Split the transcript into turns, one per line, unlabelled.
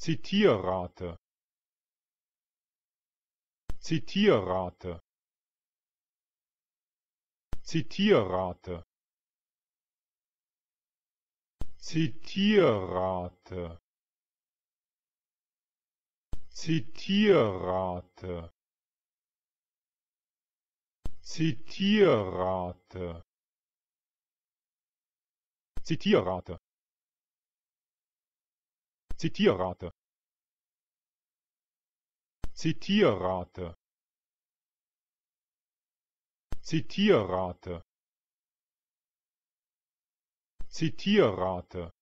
Zitierrate Zitierrate Zitierrate Zitierrate Zitierrate Zitierrate Zitierrate zitierrate Zitierrate Zitierrate Zitierrate